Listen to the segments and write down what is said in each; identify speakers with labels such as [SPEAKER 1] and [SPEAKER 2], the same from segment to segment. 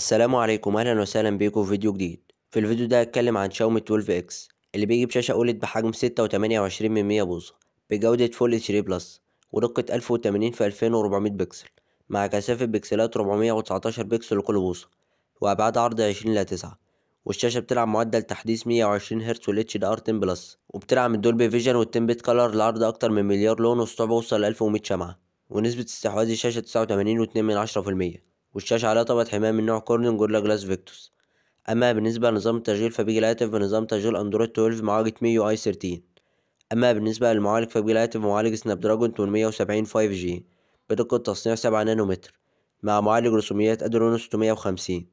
[SPEAKER 1] السلام عليكم اهلا وسهلا بيكم في فيديو جديد في الفيديو ده هتكلم عن شاومي 12 اكس اللي بيجي بشاشة اولد بحجم 6.28 من 100 بوصة بجودة فول اتش دي بلس ودقة 1080 في 2400 بكسل مع كثافة بكسلات 419 بكسل لكل بوصة وابعاد عرض 20 ل 9 والشاشة بتلعب معدل تحديث 120 هرتز وال اتش دي ار 10 بلس وبتلعب الدولبي فيجن وال 10 بت كلر لعرض اكتر من مليار لون والسطوع بيوصل ل 1100 شمعة ونسبة استحواذ الشاشة 89.2% والشاشة عليها طبقة حماية من نوع كورنين جوريلا جلاس فيكتوس أما بالنسبة لنظام التشغيل فبيجي الهاتف بنظام تشغيل أندرويد 12 معالجة ميو أي 13 أما بالنسبة للمعالج فبيجي الهاتف بمعالج سناب دراجون 870 5 جي بدقة تصنيع 7 نانومتر مع معالج رسوميات أدرونو 650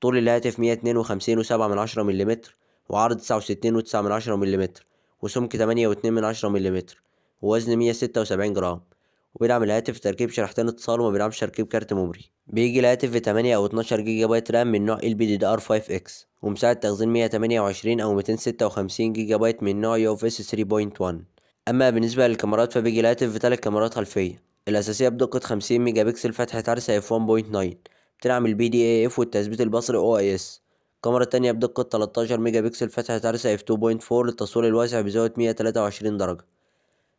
[SPEAKER 1] طول الهاتف 152 وسبعة من وعرض 69.9 وستين من وسمك 8.2 واتنين من ووزن 176 جرام وبيدعم الهاتف تركيب شريحتين اتصال وما بيدعمش تركيب كارت ميموري بيجي الهاتف في 8 او 12 جيجا بايت رام من نوع LPDDR5X ومساعد تخزين 128 او 256 جيجا بايت من نوع UFS 3.1 اما بالنسبة للكاميرات فبيجي الهاتف في 3 كاميرات خلفية الاساسية بدقة 50 ميجا بكسل فتحة عرسة f 1.9 بتدعم البي دي اي اف والتثبيت البصري او اي اس الكاميرا التانية بدقة 13 ميجا بكسل فتحة عرسة f 2.4 للتصوير الواسع بزاوية 123 درجة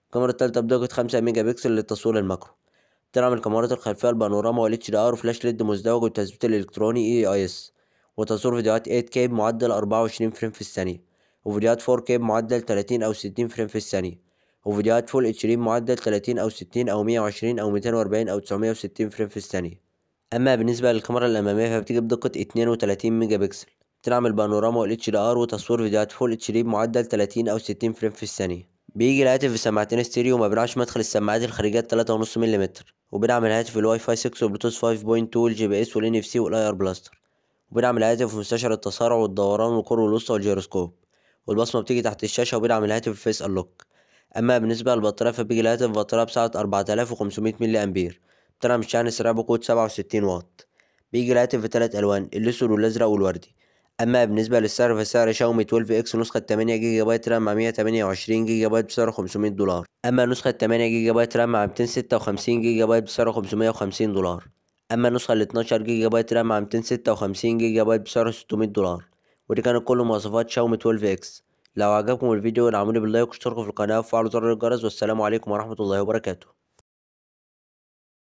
[SPEAKER 1] الكاميرا الثالثة بدقة خمسة ميجا بكسل للتصوير الماكرو تدعم الكاميرات الخلفية البانوراما والاتش دي ار وفلاش ليد مزدوج والتثبيت الإلكتروني اي اي اس وتصوير فيديوهات 8K بمعدل 24 فريم في الثانية وفيديوهات 4K بمعدل 30 أو 60 فريم في الثانية وفيديوهات فول اتش دي بمعدل 30 أو 60 أو 120 أو 240 أو 960 فريم في الثانية أما بالنسبة للكاميرا الأمامية فبتيجي بدقة 32 ميجا بكسل تدعم البانوراما والاتش دي ار وتصوير فيديوهات فول اتش دي بمعدل 30 أو 60 فريم في الثانية بيجي الهاتف بسماعتين ستيريو وما بنعرفش مدخل السماعات الخارجية 3.5 ملم وبنعمل الهاتف الواي فاي 6 وبلوتوث 5.2 والجي بي اس والان اف سي والاي ار بلاستر وبنعمل الهاتف مستشعر التسارع والدوران والقرب الوسطى والجيروسكوب والبصمة بتيجي تحت الشاشة وبنعمل الهاتف فيس انلوك أما بالنسبة للبطارية فبيجي الهاتف بطارية بسعة 4500 ملي أمبير بتدعم شحن سريع بقوة 67 واط بيجي الهاتف في تلات ألوان الأسود والأزرق والوردي اما بالنسبه للسعر فسعر شاومي 12 اكس نسخه 8 جيجا بايت رام مع 128 جيجا بايت بسعر 500 دولار اما نسخه 8 جيجا بايت رام مع 256 جيجا بايت بسعر 550 دولار اما النسخه ال 12 جيجا بايت رام مع 256 جيجا بايت بسعر 600 دولار ودي كانت كل مواصفات شاومي 12 اكس لو عجبكم الفيديو ادعموني باللايك واشتركوا في القناه وفعلوا زر الجرس والسلام عليكم ورحمه الله وبركاته